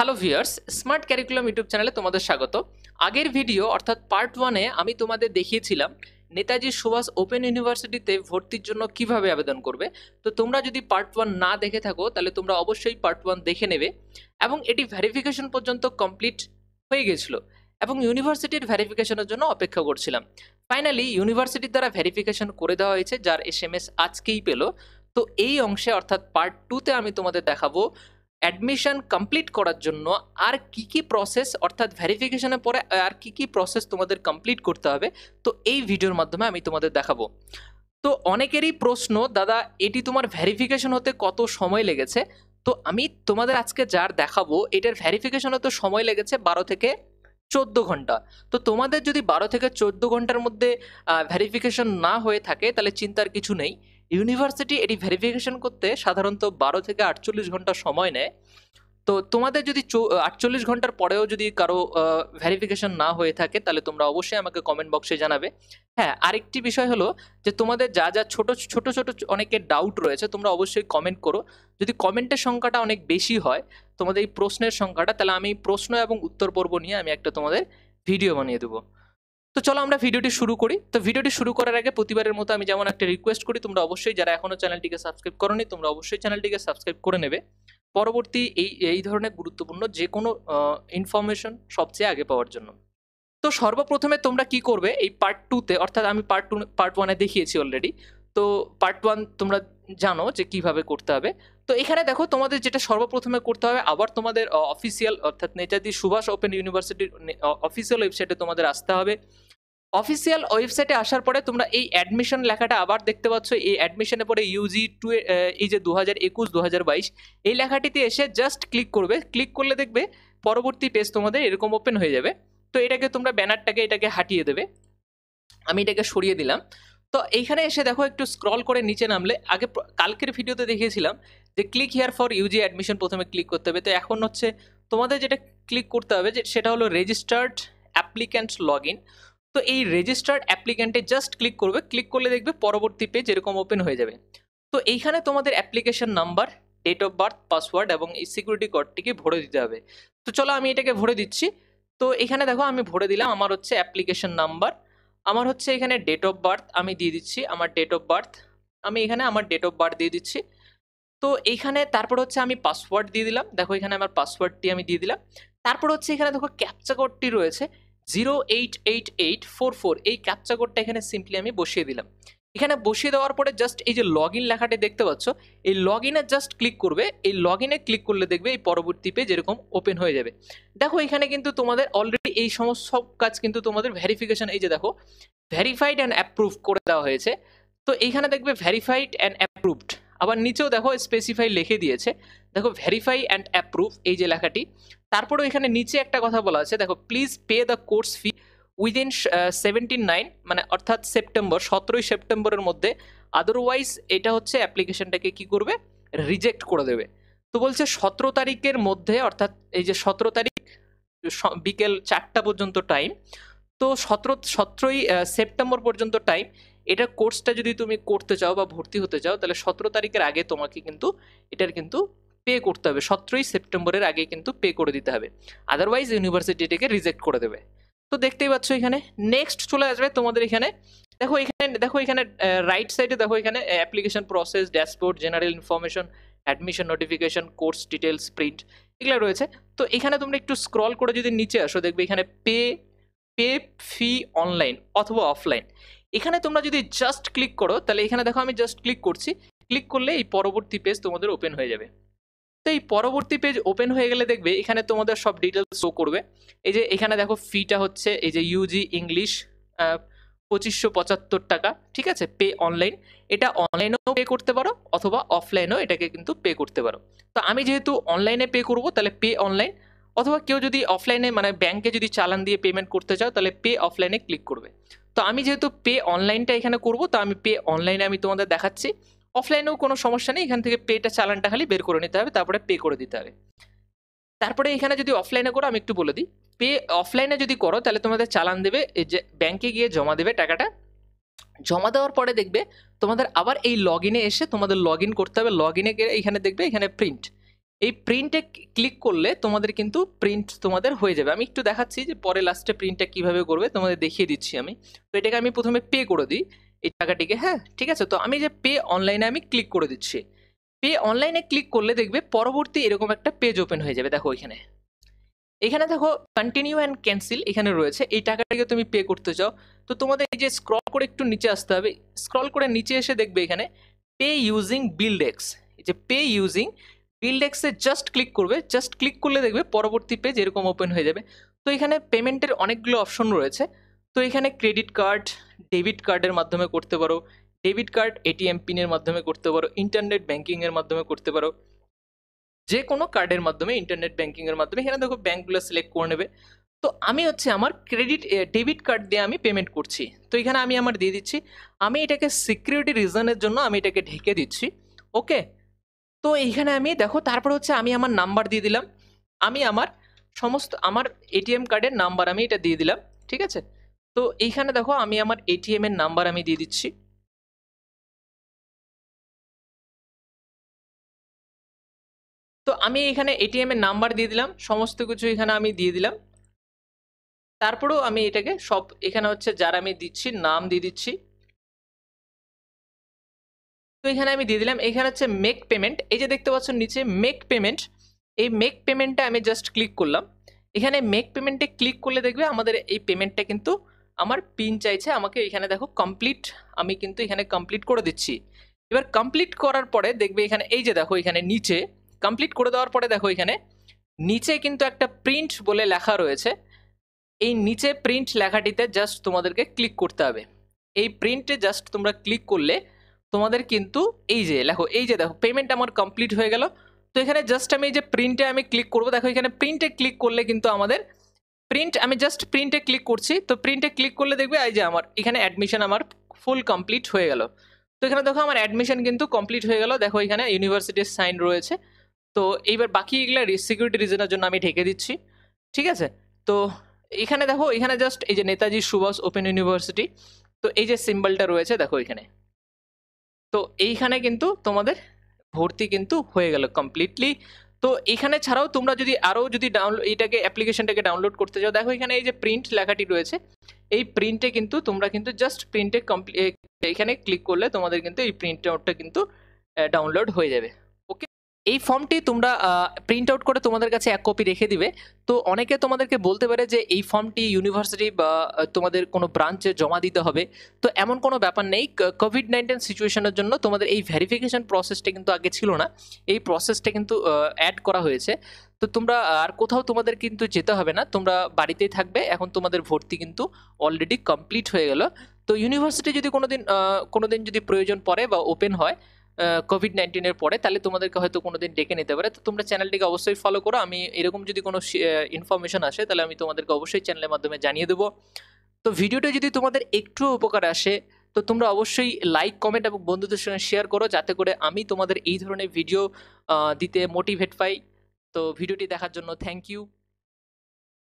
hello viewers smart curriculum YouTube চ্যানেলে তোমাদের স্বাগত আগের ভিডিও অর্থাৎ পার্ট ওয়ানে আমি তোমাদের দেখিয়েছিলাম নেতাজি সুভাষ ওপেন ইউনিভার্সিটিতে ভর্তির জন্য কিভাবে আবেদন করবে তো তোমরা যদি পার্ট ওয়ান না দেখে থাকো তাহলে তোমরা অবশ্যই পার্ট ওয়ান দেখে নেবে এবং এটি ভ্যারিফিকেশন পর্যন্ত কমপ্লিট হয়ে গেছিলো এবং ইউনিভার্সিটির ভ্যারিফিকেশনের জন্য অপেক্ষা করছিলাম ফাইনালি ইউনিভার্সিটির দ্বারা ভ্যারিফিকেশন করে দেওয়া হয়েছে যার এস এম এস আজকেই পেলো তো এই অংশে অর্থাৎ পার্ট টুতে আমি তোমাদের দেখাবো অ্যাডমিশন কমপ্লিট করার জন্য আর কি কি প্রসেস অর্থাৎ ভেরিফিকেশনের পরে আর কি কি প্রসেস তোমাদের কমপ্লিট করতে হবে তো এই ভিডিওর মাধ্যমে আমি তোমাদের দেখাবো তো অনেকেরই প্রশ্ন দাদা এটি তোমার ভেরিফিকেশন হতে কত সময় লেগেছে তো আমি তোমাদের আজকে যার দেখাবো এটার ভেরিফিকেশন হতে সময় লেগেছে বারো থেকে চোদ্দো ঘন্টা তো তোমাদের যদি বারো থেকে চোদ্দো ঘন্টার মধ্যে ভেরিফিকেশন না হয়ে থাকে তাহলে চিন্তার কিছু নেই ইউনিভার্সিটি এটি ভেরিফিকেশন করতে সাধারণত বারো থেকে আটচল্লিশ ঘন্টা সময় নেয় তো তোমাদের যদি আটচল্লিশ ঘন্টার পরেও যদি কারো ভেরিফিকেশন না হয়ে থাকে তাহলে তোমরা অবশ্যই আমাকে কমেন্ট বক্সে জানাবে হ্যাঁ আরেকটি বিষয় হলো যে তোমাদের যা যা ছোট ছোট ছোট অনেকের ডাউট রয়েছে তোমরা অবশ্যই কমেন্ট করো যদি কমেন্টের সংখ্যাটা অনেক বেশি হয় তোমাদের এই প্রশ্নের সংখ্যাটা তাহলে আমি প্রশ্ন এবং উত্তর পর্ব নিয়ে আমি একটা তোমাদের ভিডিও বানিয়ে দেবো তো চলো আমরা ভিডিওটি শুরু করি তো ভিডিওটি শুরু করার আগে প্রতিবারের মতো আমি যেমন একটা রিকোয়েস্ট করি তোমরা অবশ্যই যারা এখনও চ্যানেলটিকে সাবস্ক্রাইব করনি তোমরা অবশ্যই চ্যানেলটিকে সাবস্ক্রাইব করে নেবে পরবর্তী এই এই ধরনের গুরুত্বপূর্ণ যে কোনো ইনফরমেশন সবচেয়ে আগে পাওয়ার জন্য তো সর্বপ্রথমে তোমরা কি করবে এই পার্ট টুতে অর্থাৎ আমি পার্ট টু পার্ট ওয়ানে দেখিয়েছি অলরেডি তো পার্ট ওয়ান তোমরা জানো যে কিভাবে করতে হবে তো এখানে দেখো তোমাদের যেটা সর্বপ্রথমে করতে হবে আবার তোমাদের অফিসিয়াল অর্থাৎ নেতাজি সুভাষ ওপেন ইউনিভার্সিটির অফিসিয়াল ওয়েবসাইটে তোমাদের আসতে হবে অফিসিয়াল ওয়েবসাইটে আসার পরে তোমরা এই অ্যাডমিশন লেখাটা আবার দেখতে পাচ্ছ এই অ্যাডমিশনে পরে ইউজি টু এই যে দু হাজার একুশ দু হাজার বাইশ এই লেখাটিতে এসে জাস্ট ক্লিক করবে ক্লিক করলে দেখবে পরবর্তী পেজ তোমাদের এরকম ওপেন হয়ে যাবে তো এটাকে তোমরা ব্যানারটাকে এটাকে হাটিয়ে দেবে আমি এটাকে সরিয়ে দিলাম তো এইখানে এসে দেখো একটু স্ক্রল করে নিচে নামলে আগে কালকের ভিডিওতে দেখিয়েছিলাম যে click here for UG admission প্রথমে ক্লিক করতে হবে তো এখন হচ্ছে তোমাদের যেটা ক্লিক করতে হবে যে সেটা হলো রেজিস্টার্ড অ্যাপ্লিক্যান্ট লগ ইন তো এই রেজিস্টার্ড অ্যাপ্লিকেন্টে জাস্ট ক্লিক করবে ক্লিক করলে দেখবে পরবর্তী পেজ এরকম ওপেন হয়ে যাবে তো এইখানে তোমাদের application number date of birth password এবং এই সিকিউরিটি কোডটিকে ভরে দিতে হবে তো চলো আমি এটাকে ভরে দিচ্ছি তো এখানে দেখো আমি ভরে দিলাম আমার হচ্ছে অ্যাপ্লিকেশন নাম্বার আমার হচ্ছে এখানে ডেট অফ বার্থ আমি দিয়ে দিচ্ছি আমার ডেট অফ বার্থ আমি এখানে আমার ডেট অফ বার্থ দিয়ে দিচ্ছি তো এইখানে তারপর হচ্ছে আমি পাসওয়ার্ড দিয়ে দিলাম দেখো এখানে আমার পাসওয়ার্ডটি আমি দিয়ে দিলাম তারপর হচ্ছে এখানে দেখো ক্যাপচা কোডটি রয়েছে zero eight eight eight four four এই ক্যাপচা কোডটা এখানে সিম্পলি আমি বসিয়ে দিলাম এখানে বসিয়ে দেওয়ার পরে জাস্ট এই যে লগ ইন লেখাটি দেখতে পাচ্ছ এই লগ ইনে জাস্ট ক্লিক করবে এই লগ ইনে ক্লিক করলে দেখবে এই পরবর্তী পেজ এরকম ওপেন হয়ে যাবে দেখো এখানে কিন্তু তোমাদের অলরেডি এই সমস্ত সব কাজ কিন্তু তোমাদের ভেরিফিকেশন এই যে দেখো ভেরিফাইড অ্যান্ড অ্যাপ্রুভ করে দেওয়া হয়েছে তো এইখানে দেখবে ভেরিফাইড অ্যান্ড অ্যাপ্রুভড আবার নিচেও দেখো স্পেসিফাই লিখে দিয়েছে দেখো ভেরিফাই অ্যান্ড অ্যাপ্রুভ এই যে লেখাটি তারপরেও এখানে নিচে একটা কথা বলা আছে দেখো please pay the course fee within seventeen nine মানে অর্থাৎ সেপ্টেম্বর সতেরোই সেপ্টেম্বরের মধ্যে আদারওয়াইজ এটা হচ্ছে অ্যাপ্লিকেশনটাকে কি করবে রিজেক্ট করে দেবে তো বলছে সতেরো তারিখের মধ্যে অর্থাৎ এই যে সতেরো তারিখ বিকেল চারটা পর্যন্ত টাইম তো সতেরো সতেরোই uh, সেপ্টেম্বর পর্যন্ত টাইম এটা কোর্সটা যদি তুমি করতে চাও বা ভর্তি হতে চাও তাহলে সতেরো তারিখের আগে তোমাকে কিন্তু এটার কিন্তু পে করতে হবে সতেরোই সেপ্টেম্বরের আগে কিন্তু পে করে দিতে হবে আদারওয়াইজ ইউনিভার্সিটিটাকে রিজেক্ট করে দেবে তো দেখতেই পাচ্ছ এখানে নেক্সট চলে আসবে তোমাদের এখানে দেখো এখানে দেখো এখানে রাইট সাইডে দেখো এখানে application process dashboard general information admission notification course details print এগুলো রয়েছে তো এখানে তোমরা একটু স্ক্রল করে যদি নিচে আসো দেখবে এখানে পে পে ফি অনলাইন অথবা অফলাইন এখানে তোমরা যদি জাস্ট ক্লিক করো তাহলে এখানে দেখো আমি জাস্ট ক্লিক করছি ক্লিক করলে এই পরবর্তী পেজ তোমাদের ওপেন হয়ে যাবে তো এই পরবর্তী পেজ ওপেন হয়ে গেলে দেখবে এখানে তোমাদের সব ডিটেলস শো করবে এই যে এখানে দেখো ফিটা হচ্ছে এই যে ইউজি ইংলিশ পঁচিশশো পঁচাত্তর টাকা ঠিক আছে পে অনলাইন এটা অনলাইনেও পে করতে পারো অথবা অফলাইনেও এটাকে কিন্তু পে করতে পারো তো আমি যেহেতু অনলাইনে পে করব তাহলে পে অনলাইন অথবা কেউ যদি অফলাইনে মানে ব্যাংকে যদি চালান দিয়ে পেমেন্ট করতে চাও তাহলে পে অফলাইনে ক্লিক করবে তো আমি যেহেতু পে অনলাইনটা এখানে করব তো আমি পে অনলাইনে আমি তোমাদের দেখাচ্ছি অফলাইনেও কোনো সমস্যা নেই এখান থেকে পেটা চালানটা খালি বের করে নিতে হবে তারপরে পে করে দিতে হবে তারপরে এখানে যদি অফলাইনে করো আমি একটু বলে দিই পে অফলাইনে যদি করো তাহলে তোমাদের চালান দেবে যে ব্যাংকে গিয়ে জমা দেবে টাকাটা জমা দেওয়ার পরে দেখবে তোমাদের আবার এই লগ ইনে এসে তোমাদের লগ ইন করতে হবে লগ ইনে গিয়ে এখানে দেখবে এখানে প্রিন্ট এই প্রিন্টে ক্লিক করলে তোমাদের কিন্তু প্রিন্ট তোমাদের হয়ে যাবে আমি একটু দেখাচ্ছি যে পরে লাস্টে প্রিন্টটা কিভাবে করবে তোমাদের দেখিয়ে দিচ্ছি আমি তো এটাকে আমি প্রথমে পে করে দিই এই টাকাটিকে হ্যাঁ ঠিক আছে তো আমি যে পে অনলাইনে আমি ক্লিক করে দিচ্ছি পে অনলাইনে ক্লিক করলে দেখবে পরবর্তী এরকম একটা পেজ ওপেন হয়ে যাবে দেখো এখানে এখানে দেখো কন্টিনিউ অ্যান্ড ক্যান্সেল এখানে রয়েছে এই টাকাটাকে তুমি পে করতে চাও তো তোমাদের এই যে স্ক্রল করে একটু নিচে আসতে হবে স্ক্রল করে নিচে এসে দেখবে এখানে পে ইউজিং বিল্ড এক্স যে পে ইউজিং বিল্ড এক্সে জাস্ট ক্লিক করবে জাস্ট ক্লিক করলে দেখবে পরবর্তী পেজ এরকম ওপেন হয়ে যাবে তো এখানে পেমেন্টের অনেকগুলো অপশন রয়েছে তো এখানে ক্রেডিট কার্ড ডেবিট কার্ডের মাধ্যমে করতে পারো ডেবিট কার্ড এটিএম পিনের মাধ্যমে করতে পারো ইন্টারনেট ব্যাঙ্কিংয়ের মাধ্যমে করতে পারো যে কোনো কার্ডের মাধ্যমে ইন্টারনেট ব্যাঙ্কিংয়ের মাধ্যমে এখানে দেখো ব্যাঙ্কগুলো সিলেক্ট করে নেবে তো আমি হচ্ছে আমার ক্রেডিট ডেবিট কার্ড দিয়ে আমি পেমেন্ট করছি তো এখানে আমি আমার দিয়ে দিচ্ছি আমি এটাকে সিকিউরিটি রিজনের জন্য আমি এটাকে ঢেকে দিচ্ছি ওকে তো এইখানে আমি দেখো তারপর হচ্ছে আমি আমার নাম্বার দিয়ে দিলাম আমি আমার সমস্ত আমার এটিএম কার্ডের নাম্বার আমি এটা দিয়ে দিলাম ঠিক আছে তো এইখানে দেখো আমি আমার এটিএম এর নাম্বার আমি দিয়ে দিচ্ছি তো আমি এখানে এটিএম এর নাম্বার দিয়ে দিলাম সমস্ত কিছু এখানে আমি দিয়ে দিলাম তারপরেও আমি এটাকে সব এখানে হচ্ছে যারা আমি দিচ্ছি নাম দিয়ে দিচ্ছি তো এখানে আমি দিয়ে দিলাম এখানে হচ্ছে মেক পেমেন্ট এই যে দেখতে পাচ্ছ নিচে মেক পেমেন্ট এই মেক পেমেন্টটা আমি জাস্ট ক্লিক করলাম এখানে মেক পেমেন্টে ক্লিক করলে দেখবে আমাদের এই পেমেন্টটা কিন্তু আমার পিন চাইছে আমাকে এখানে দেখো কমপ্লিট আমি কিন্তু এখানে কমপ্লিট করে দিচ্ছি এবার কমপ্লিট করার পরে দেখবে এখানে এই যে দেখো এখানে নিচে কমপ্লিট করে দেওয়ার পরে দেখো এখানে নিচে কিন্তু একটা প্রিন্ট বলে লেখা রয়েছে এই নিচে প্রিন্ট লেখাটিতে জাস্ট তোমাদেরকে ক্লিক করতে হবে এই প্রিন্টে জাস্ট তোমরা ক্লিক করলে তোমাদের কিন্তু এই যে দেখো এই যে দেখো পেমেন্ট আমার কমপ্লিট হয়ে গেল তো এখানে জাস্ট আমি এই যে প্রিন্টে আমি ক্লিক করবো দেখো এখানে প্রিন্টে ক্লিক করলে কিন্তু আমাদের প্রিন্ট আমি জাস্ট প্রিন্টে ক্লিক করছি তো প্রিন্টে ক্লিক করলে দেখবে এই যে আমার এখানে অ্যাডমিশন আমার ফুল কমপ্লিট হয়ে গেল তো এখানে দেখো আমার অ্যাডমিশন কিন্তু কমপ্লিট হয়ে গেল দেখো এখানে ইউনিভার্সিটির সাইন রয়েছে তো এইবার বাকি এগুলো সিকিউরিটি রিজনের জন্য আমি ঢেকে দিচ্ছি ঠিক আছে তো এখানে দেখো এখানে জাস্ট এই যে নেতাজি সুভাষ ওপেন ইউনিভার্সিটি তো এই যে সিম্বলটা রয়েছে দেখো এখানে তো এইখানে কিন্তু তোমাদের ভর্তি কিন্তু হয়ে গেল কমপ্লিটলি তো এখানে ছাড়াও তোমরা যদি আরও যদি ডাউনলোড এইটাকে অ্যাপ্লিকেশনটাকে ডাউনলোড করতে চাও দেখো এখানে এই যে প্রিন্ট লেখাটি রয়েছে এই প্রিন্টে কিন্তু তোমরা কিন্তু জাস্ট প্রিন্টে কমপ্লি এখানে ক্লিক করলে তোমাদের কিন্তু এই প্রিন্ট আউটটা কিন্তু ডাউনলোড হয়ে যাবে এই ফর্মটি তোমরা প্রিন্ট আউট করে তোমাদের কাছে এক কপি রেখে দিবে তো অনেকে তোমাদেরকে বলতে পারে যে এই ফর্মটি ইউনিভার্সিটি বা তোমাদের কোনো ব্রাঞ্চে জমা দিতে হবে তো এমন কোনো ব্যাপার নেই কোভিড নাইন্টিন সিচুয়েশনের জন্য তোমাদের এই ভেরিফিকেশন প্রসেসটা কিন্তু আগে ছিল না এই প্রসেসটা কিন্তু অ্যাড করা হয়েছে তো তোমরা আর কোথাও তোমাদের কিন্তু যেতে হবে না তোমরা বাড়িতেই থাকবে এখন তোমাদের ভর্তি কিন্তু অলরেডি কমপ্লিট হয়ে গেল তো ইউনিভার্সিটি যদি কোনো দিন কোনো দিন যদি প্রয়োজন পড়ে বা ওপেন হয় কোভিড নাইন্টিনের পরে তাহলে তোমাদেরকে হয়তো কোনো দিন ডেকে নিতে পারে তো তোমরা চ্যানেলটিকে অবশ্যই ফলো করো আমি এরকম যদি কোনো ইনফরমেশন আসে তাহলে আমি তোমাদেরকে অবশ্যই চ্যানেলের মাধ্যমে জানিয়ে দেবো তো ভিডিওটা যদি তোমাদের একটু উপকার আসে তো তোমরা অবশ্যই লাইক কমেন্ট এবং বন্ধুদের সঙ্গে শেয়ার করো যাতে করে আমি তোমাদের এই ধরনের ভিডিও দিতে মোটিভেট পাই তো ভিডিওটি দেখার জন্য থ্যাংক ইউ